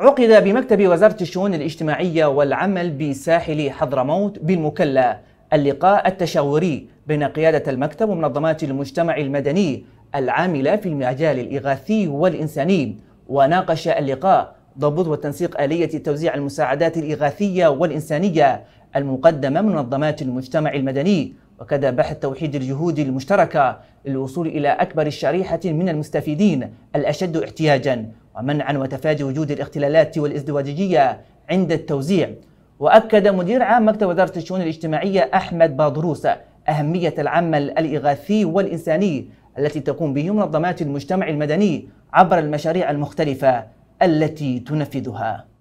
عقد بمكتب وزارة الشؤون الاجتماعية والعمل بساحل حضرموت بالمكلا اللقاء التشاوري بين قيادة المكتب ومنظمات المجتمع المدني العاملة في المجال الإغاثي والإنساني وناقش اللقاء ضبط وتنسيق آلية توزيع المساعدات الإغاثية والإنسانية المقدمة من منظمات المجتمع المدني وكذا بحث توحيد الجهود المشتركة للوصول إلى أكبر شريحة من المستفيدين الأشد احتياجا ومنعا وتفادي وجود الاختلالات والازدواجية عند التوزيع وأكد مدير عام مكتب وزارة الشؤون الاجتماعية أحمد باضروس أهمية العمل الإغاثي والإنساني التي تقوم به منظمات المجتمع المدني عبر المشاريع المختلفة التي تنفذها